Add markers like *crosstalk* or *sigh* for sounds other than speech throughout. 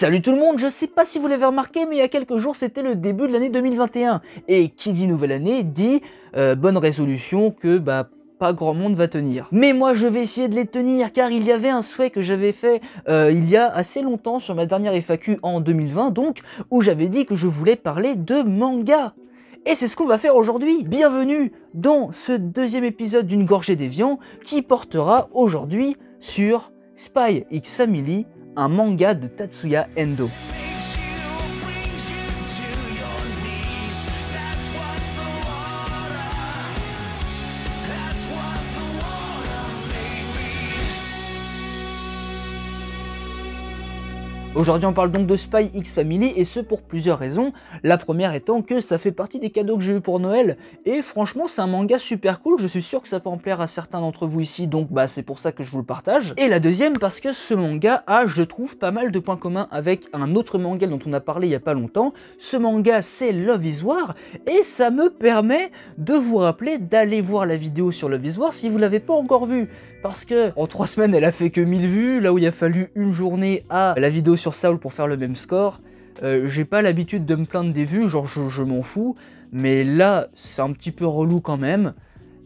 Salut tout le monde, je sais pas si vous l'avez remarqué, mais il y a quelques jours c'était le début de l'année 2021. Et qui dit nouvelle année dit euh, bonne résolution que bah, pas grand monde va tenir. Mais moi je vais essayer de les tenir car il y avait un souhait que j'avais fait euh, il y a assez longtemps sur ma dernière FAQ en 2020 donc, où j'avais dit que je voulais parler de manga. Et c'est ce qu'on va faire aujourd'hui. Bienvenue dans ce deuxième épisode d'une gorgée viands qui portera aujourd'hui sur Spy X Family un manga de Tatsuya Endo. Aujourd'hui on parle donc de Spy X Family et ce pour plusieurs raisons. La première étant que ça fait partie des cadeaux que j'ai eu pour Noël et franchement c'est un manga super cool, je suis sûr que ça peut en plaire à certains d'entre vous ici donc bah c'est pour ça que je vous le partage. Et la deuxième parce que ce manga a je trouve pas mal de points communs avec un autre manga dont on a parlé il y a pas longtemps. Ce manga c'est Love is War et ça me permet de vous rappeler d'aller voir la vidéo sur Love is War si vous l'avez pas encore vue parce que en 3 semaines elle a fait que 1000 vues, là où il a fallu une journée à la vidéo sur Saul pour faire le même score, euh, j'ai pas l'habitude de me plaindre des vues, genre je, m'en fous, mais là c'est un petit peu relou quand même.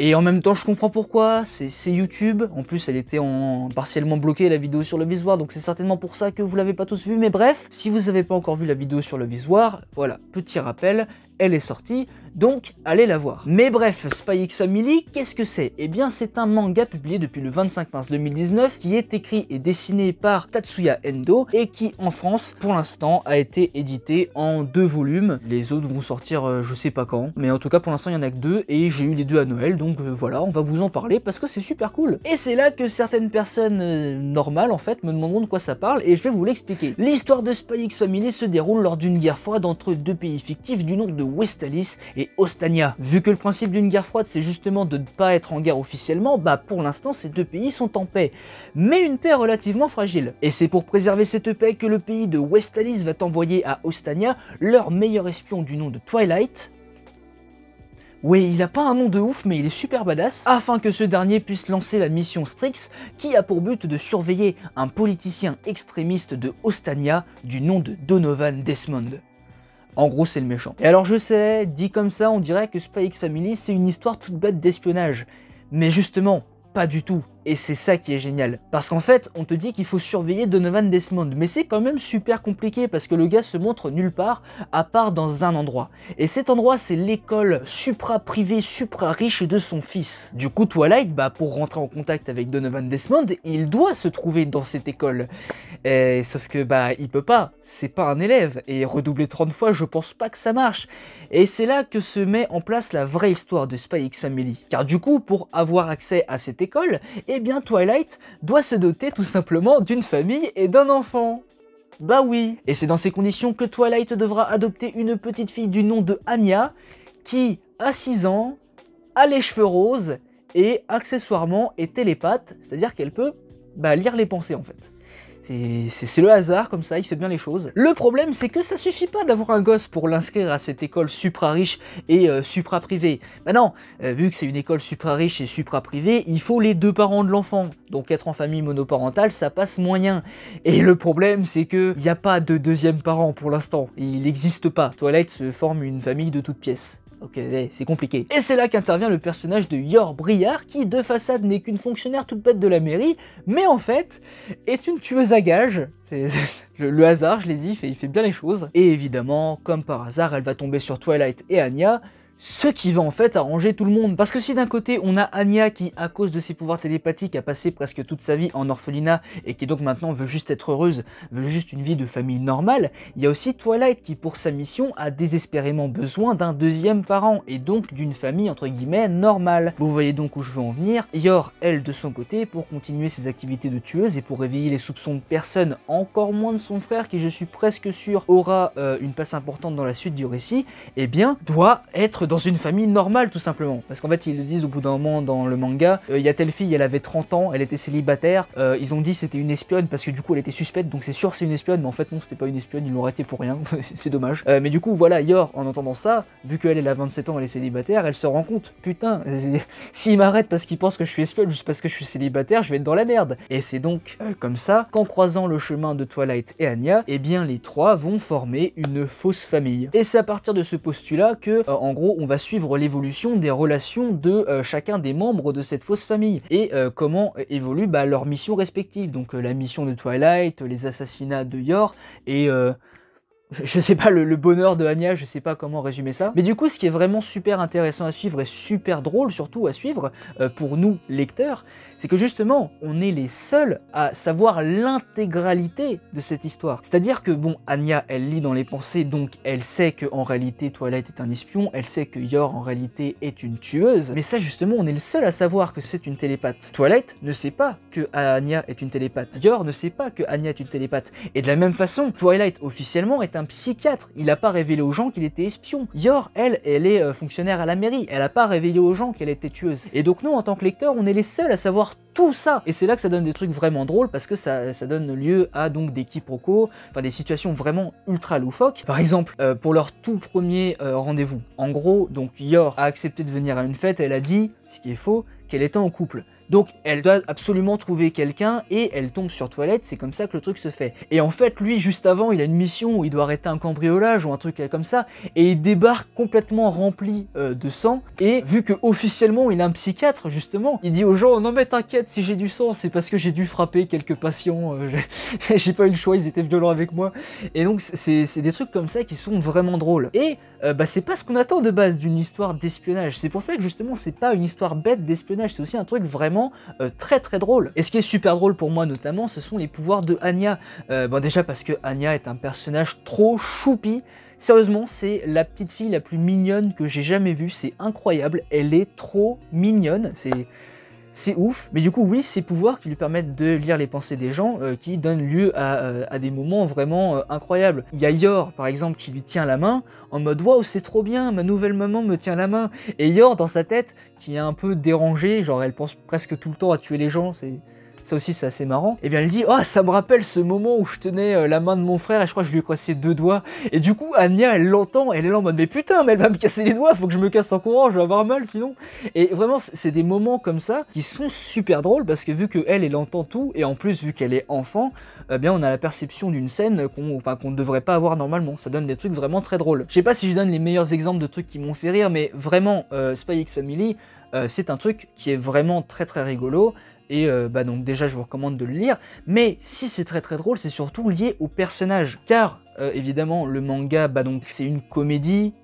Et en même temps, je comprends pourquoi, c'est YouTube. En plus, elle était en, partiellement bloquée, la vidéo sur le visoir, donc c'est certainement pour ça que vous l'avez pas tous vu. Mais bref, si vous n'avez pas encore vu la vidéo sur le visoir, voilà, petit rappel, elle est sortie, donc allez la voir. Mais bref, Spy X Family, qu'est-ce que c'est Eh bien c'est un manga publié depuis le 25 mars 2019 qui est écrit et dessiné par Tatsuya Endo et qui en France pour l'instant a été édité en deux volumes. Les autres vont sortir euh, je sais pas quand, mais en tout cas pour l'instant il y en a que deux et j'ai eu les deux à Noël donc euh, voilà on va vous en parler parce que c'est super cool. Et c'est là que certaines personnes euh, normales en fait me demanderont de quoi ça parle et je vais vous l'expliquer. L'histoire de Spy X Family se déroule lors d'une guerre froide entre deux pays fictifs du nom de Westalis et Ostania. Vu que le principe d'une guerre froide c'est justement de ne pas être en guerre officiellement, bah pour l'instant ces deux pays sont en paix, mais une paix relativement fragile. Et c'est pour préserver cette paix que le pays de Westalis va envoyer à Ostania leur meilleur espion du nom de Twilight, oui, il a pas un nom de ouf, mais il est super badass, afin que ce dernier puisse lancer la mission Strix, qui a pour but de surveiller un politicien extrémiste de Ostania du nom de Donovan Desmond. En gros, c'est le méchant. Et alors, je sais, dit comme ça, on dirait que Spy X Family, c'est une histoire toute bête d'espionnage. Mais justement, pas du tout. Et c'est ça qui est génial. Parce qu'en fait, on te dit qu'il faut surveiller Donovan Desmond, mais c'est quand même super compliqué parce que le gars se montre nulle part, à part dans un endroit. Et cet endroit, c'est l'école supra-privée, supra-riche de son fils. Du coup, Twilight, bah, pour rentrer en contact avec Donovan Desmond, il doit se trouver dans cette école. sauf que, bah, il peut pas. C'est pas un élève. Et redoubler 30 fois, je pense pas que ça marche. Et c'est là que se met en place la vraie histoire de Spy X Family. Car du coup, pour avoir accès à cette école, eh bien Twilight doit se doter tout simplement d'une famille et d'un enfant. Bah oui Et c'est dans ces conditions que Twilight devra adopter une petite fille du nom de Anya, qui, à 6 ans, a les cheveux roses et accessoirement est télépathe, c'est-à-dire qu'elle peut bah, lire les pensées en fait c'est le hasard comme ça, il fait bien les choses. Le problème, c'est que ça suffit pas d'avoir un gosse pour l'inscrire à cette école supra-riche et euh, supra-privée. Maintenant, bah non, euh, vu que c'est une école supra-riche et supra-privée, il faut les deux parents de l'enfant. Donc être en famille monoparentale, ça passe moyen. Et le problème, c'est que n'y a pas de deuxième parent pour l'instant. Il n'existe pas. Toilette se forme une famille de toutes pièces. Ok, c'est compliqué. Et c'est là qu'intervient le personnage de Yor Briard, qui de façade n'est qu'une fonctionnaire toute bête de la mairie, mais en fait est une tueuse à gages. C'est *laughs* le, hasard, je l'ai dit, il fait bien les choses. Et évidemment, comme par hasard, elle va tomber sur Twilight et Anya, ce qui va en fait arranger tout le monde. Parce que si d'un côté on a Anya qui, à cause de ses pouvoirs télépathiques, a passé presque toute sa vie en orphelinat et qui donc maintenant veut juste être heureuse, veut juste une vie de famille normale, il y a aussi Twilight qui pour sa mission a désespérément besoin d'un deuxième parent et donc d'une famille entre guillemets normale. Vous voyez donc où je veux en venir, Yor, elle de son côté, pour continuer ses activités de tueuse et pour réveiller les soupçons de personne, encore moins de son frère qui je suis presque sûr aura euh, une place importante dans la suite du récit, eh bien doit être dans une famille normale tout simplement. Parce qu'en fait ils le disent au bout d'un moment dans le manga, euh, il y a telle fille, elle avait 30 ans, elle était célibataire, euh, ils ont dit c'était une espionne parce que du coup elle était suspecte, donc c'est sûr c'est une espionne, mais en fait non c'était pas une espionne, ils l'ont arrêté pour rien, *laughs* c'est dommage. Euh, mais du coup voilà, Yor en entendant ça, vu qu'elle elle a 27 ans, elle est célibataire, elle se rend compte, putain, *laughs* s'il m'arrête parce qu'il pense que je suis espionne juste parce que je suis célibataire, je vais être dans la merde. Et c'est donc comme ça qu'en croisant le chemin de Twilight et Anya, eh bien les trois vont former une fausse famille. Et c'est à partir de ce postulat que en gros on va suivre l'évolution des relations de euh, chacun des membres de cette fausse famille et euh, comment euh, évoluent bah, leurs missions respectives. Donc la mission de Twilight, les assassinats de Yor et *laughs* je sais pas, le, bonheur de Anya, je sais pas comment résumer ça. Mais du coup, ce qui est vraiment super intéressant à suivre et super drôle surtout à suivre euh, pour nous lecteurs, c'est que justement, on est les seuls à savoir l'intégralité de cette histoire. C'est-à-dire que bon, Anya, elle lit dans les pensées, donc elle sait qu'en réalité Twilight est un espion, elle sait que Yor en réalité est une tueuse. Mais ça justement, on est le seul à savoir que c'est une télépathe. Twilight ne sait pas que Anya est une télépathe. Yor ne sait pas que Anya est une télépathe. Et de la même façon, Twilight officiellement est un un psychiatre. Il n'a pas révélé aux gens qu'il était espion. Yor, elle, elle est euh, fonctionnaire à la mairie. Elle n'a pas révélé aux gens qu'elle était tueuse. Et donc nous, en tant que lecteurs, on est les seuls à savoir tout ça. Et c'est là que ça donne des trucs vraiment drôles parce que ça, donne lieu à donc des quiproquos, enfin des situations vraiment ultra loufoques. Par exemple, euh, pour leur tout premier euh, rendez-vous. En gros, donc Yor a accepté de venir à une fête. Elle a dit, ce qui est faux, qu'elle était en couple. Donc elle doit absolument trouver quelqu'un et elle tombe sur Toilette, c'est comme ça que le truc se fait. Et en fait, lui, juste avant, il a une mission où il doit arrêter un cambriolage ou un truc comme ça, et il débarque complètement rempli euh, de sang, et vu que officiellement il a un psychiatre, justement, il dit aux gens, non mais t'inquiète, si j'ai du sang, c'est parce que j'ai dû frapper quelques patients, euh, *laughs* j'ai pas eu le choix, ils étaient violents avec moi. Et donc c'est des trucs comme ça qui sont vraiment drôles. Et euh, bah, c'est pas ce qu'on attend de base d'une histoire d'espionnage, c'est pour ça que justement c'est pas une histoire bête d'espionnage, c'est aussi un truc vraiment euh, très très drôle. Et ce qui est super drôle pour moi notamment, ce sont les pouvoirs de Anya. Euh, bon déjà parce que Anya est un personnage trop choupi. Sérieusement, c'est la petite fille la plus mignonne que j'ai jamais vue. C'est incroyable. Elle est trop mignonne. C'est c'est ouf. Mais du coup, oui, ces pouvoirs qui lui permettent de lire les pensées des gens, euh, qui donnent lieu à, euh, des moments vraiment euh, incroyables. Il y a Yor, par exemple, qui lui tient la main, en mode Waouh, c'est trop bien, ma nouvelle maman me tient la main. Et Yor, dans sa tête, qui est un peu dérangée, genre elle pense presque tout le temps à tuer les gens, c'est ça aussi c'est assez marrant, et eh bien elle dit Oh, ça me rappelle ce moment où je tenais euh, la main de mon frère et je crois que je lui ai coincé deux doigts. Et du coup, Anya elle l'entend, elle est là en mode Mais putain, mais elle va me casser les doigts, faut que je me casse en courant, je vais avoir mal sinon. Et vraiment, c'est des moments comme ça qui sont super drôles parce que vu qu'elle, elle, elle entend tout et en plus, vu qu'elle est enfant, eh bien on a la perception d'une scène qu'on ne devrait pas avoir normalement. Ça donne des trucs vraiment très drôles. Je sais pas si je donne les meilleurs exemples de trucs qui m'ont fait rire, mais vraiment, euh, Spy X Family, euh, c'est un truc qui est vraiment très très rigolo. Et euh, bah, donc déjà je vous recommande de le lire. Mais si c'est très très drôle, c'est surtout lié au personnage. Car euh, évidemment le manga, bah donc c'est une comédie,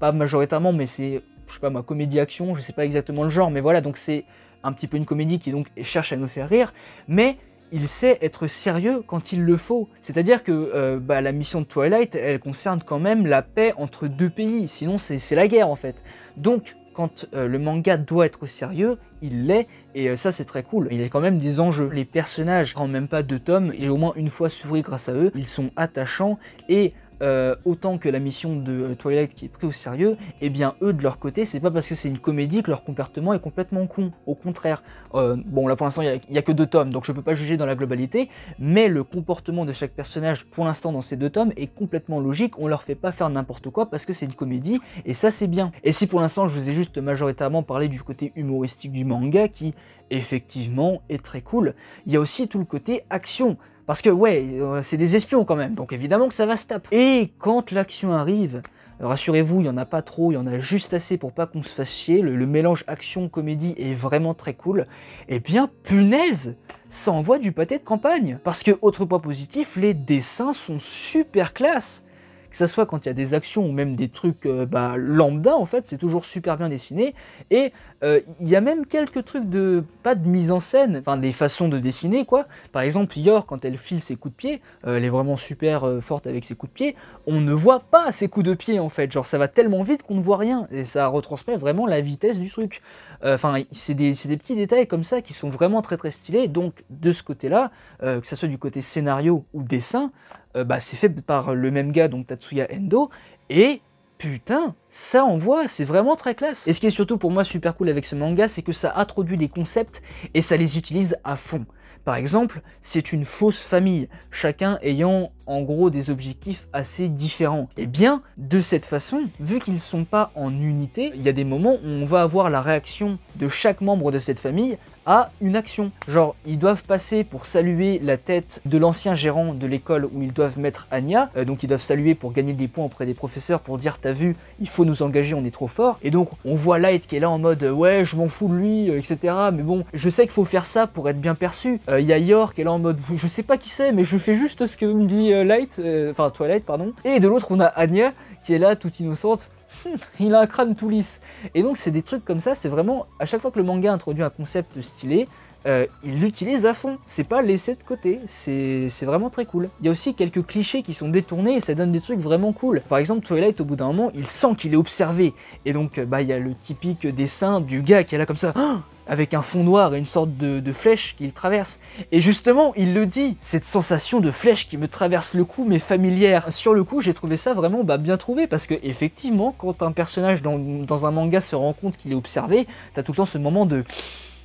pas majoritairement, mais c'est, je sais pas ma comédie action, je sais pas exactement le genre, mais voilà, donc c'est un petit peu une comédie qui donc cherche à nous faire rire. Mais il sait être sérieux quand il le faut. C'est-à-dire que euh, bah, la mission de Twilight, elle concerne quand même la paix entre deux pays, sinon c'est la guerre en fait. Donc quand euh, le manga doit être sérieux, il l'est, et euh, ça c'est très cool. Il y a quand même des enjeux. Les personnages rendent même pas deux tomes, j'ai au moins une fois souri grâce à eux, ils sont attachants, et euh, autant que la mission de euh, Twilight qui est prise au sérieux, et eh bien eux de leur côté, c'est pas parce que c'est une comédie que leur comportement est complètement con. Au contraire, euh, bon là pour l'instant il n'y a, a, que deux tomes, donc je peux pas juger dans la globalité, mais le comportement de chaque personnage pour l'instant dans ces deux tomes est complètement logique. On leur fait pas faire n'importe quoi parce que c'est une comédie et ça c'est bien. Et si pour l'instant je vous ai juste majoritairement parlé du côté humoristique du manga qui effectivement est très cool, il y a aussi tout le côté action. Parce que ouais, euh, c'est des espions quand même, donc évidemment que ça va se taper. Et quand l'action arrive, euh, rassurez-vous, il n'y en a pas trop, il y en a juste assez pour pas qu'on se fasse chier, le, mélange action-comédie est vraiment très cool, et eh bien punaise ça envoie du pâté de campagne Parce que, autre point positif, les dessins sont super classe que ce soit quand il y a des actions ou même des trucs euh, bah, lambda, en fait, c'est toujours super bien dessiné. Et euh, il y a même quelques trucs de, pas de mise en scène, enfin des façons de dessiner, quoi. Par exemple, Yor, quand elle file ses coups de pied, euh, elle est vraiment super forte avec ses coups de pied, on ne voit pas ses coups de pied, en fait. Genre, ça va tellement vite qu'on ne voit rien, et ça retransmet vraiment la vitesse du truc. Enfin, c'est des, des, petits détails comme ça qui sont vraiment très très stylés, donc de ce côté-là, que ce soit du côté scénario ou dessin, euh, bah, c'est fait par le même gars, donc Tatsuya Endo, et putain, ça envoie, c'est vraiment très classe. Et ce qui est surtout pour moi super cool avec ce manga, c'est que ça introduit des concepts et ça les utilise à fond. Par exemple, c'est une fausse famille, chacun ayant en gros des objectifs assez différents. Et eh bien, de cette façon, vu qu'ils ne sont pas en unité, il y a des moments où on va avoir la réaction de chaque membre de cette famille à une action. Genre, ils doivent passer pour saluer la tête de l'ancien gérant de l'école où ils doivent mettre Anya, euh, donc ils doivent saluer pour gagner des points auprès des professeurs pour dire t'as vu, il faut nous engager, on est trop fort. Et donc, on voit Light qui est là en mode euh, ouais, je m'en fous de lui, euh, etc. Mais bon, je sais qu'il faut faire ça pour être bien perçu. Il y a Yor qui est là en mode je sais pas qui c'est, mais je fais juste ce que me dit Light, euh, enfin Twilight pardon, et de l'autre on a Anya qui est là toute innocente. Hum, il a un crâne tout lisse. Et donc c'est des trucs comme ça, c'est vraiment à chaque fois que le manga introduit un concept stylé, euh, il l'utilise à fond, c'est pas laissé de côté, c'est vraiment très cool. Il y a aussi quelques clichés qui sont détournés et ça donne des trucs vraiment cool. Par exemple, Twilight, au bout d'un moment, il sent qu'il est observé. Et donc, euh, bah, il y a le typique dessin du gars qui est là comme ça. Ah avec un fond noir et une sorte de, flèche qu'il traverse. Et justement, il le dit, cette sensation de flèche qui me traverse le cou, mais familière. Sur le coup, j'ai trouvé ça vraiment bah, bien trouvé, parce que effectivement, quand un personnage dans, dans un manga se rend compte qu'il est observé, t'as tout le temps ce moment de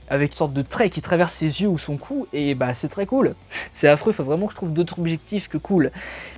avec une sorte de trait qui traverse ses yeux ou son cou, et bah c'est très cool. C'est affreux, faut vraiment que je trouve d'autres objectifs que cool.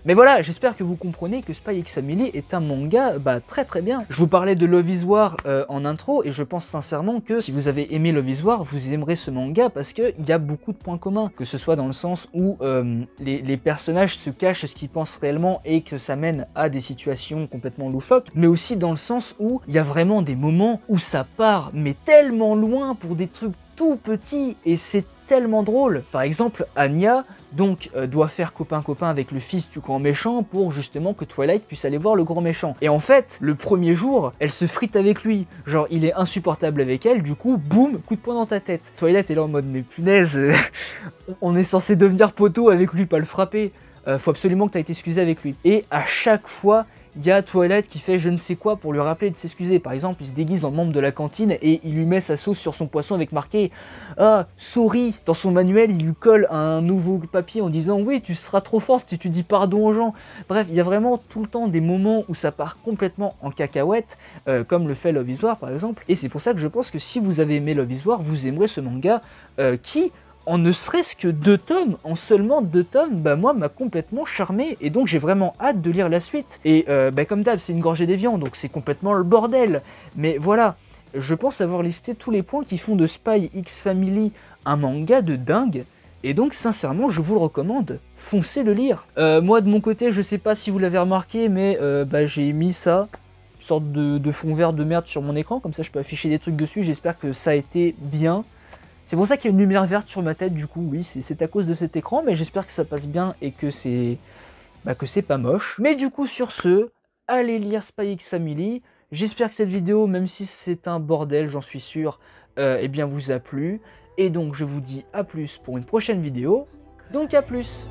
Mais voilà, j'espère que vous comprenez que Spy X Family est un manga bah, très très bien. Je vous parlais de Love is War euh, en intro, et je pense sincèrement que si vous avez aimé Love is War, vous aimerez ce manga parce qu'il y a beaucoup de points communs, que ce soit dans le sens où euh, les, les personnages se cachent ce qu'ils pensent réellement et que ça mène à des situations complètement loufoques, mais aussi dans le sens où il y a vraiment des moments où ça part, mais tellement loin pour des trucs tout petit et c'est tellement drôle. Par exemple, Anya donc euh, doit faire copain copain avec le fils du grand méchant pour justement que Twilight puisse aller voir le grand méchant. Et en fait, le premier jour, elle se frite avec lui. Genre il est insupportable avec elle, du coup, boum, coup de poing dans ta tête. Twilight est là en mode mais punaise, euh, *laughs* on est censé devenir poteau avec lui, pas le frapper. Euh, faut absolument que tu aies été excusé avec lui. Et à chaque fois, il y a Toilette qui fait je ne sais quoi pour lui rappeler de s'excuser. Par exemple, il se déguise en membre de la cantine et il lui met sa sauce sur son poisson avec marqué Ah, souris Dans son manuel, il lui colle un nouveau papier en disant Oui, tu seras trop forte si tu dis pardon aux gens. Bref, il y a vraiment tout le temps des moments où ça part complètement en cacahuète, euh, comme le fait Love Is War par exemple. Et c'est pour ça que je pense que si vous avez aimé Love Is War, vous aimerez ce manga euh, qui, en ne serait-ce que deux tomes, en seulement deux tomes, bah moi m'a complètement charmé et donc j'ai vraiment hâte de lire la suite. Et euh, bah comme d'hab, c'est une gorgée d'évian, donc c'est complètement le bordel. Mais voilà, je pense avoir listé tous les points qui font de Spy X Family un manga de dingue. Et donc sincèrement, je vous le recommande, foncez le lire. Euh, moi de mon côté, je sais pas si vous l'avez remarqué, mais euh, bah, j'ai mis ça sorte de, fond vert de merde sur mon écran, comme ça je peux afficher des trucs dessus, j'espère que ça a été bien c'est pour ça qu'il y a une lumière verte sur ma tête, du coup, oui, c'est à cause de cet écran, mais j'espère que ça passe bien et que c'est bah, que c'est pas moche. Mais du coup, sur ce, allez lire Spy Family. J'espère que cette vidéo, même si c'est un bordel, j'en suis sûr, euh, eh bien vous a plu. Et donc, je vous dis à plus pour une prochaine vidéo. Donc, à plus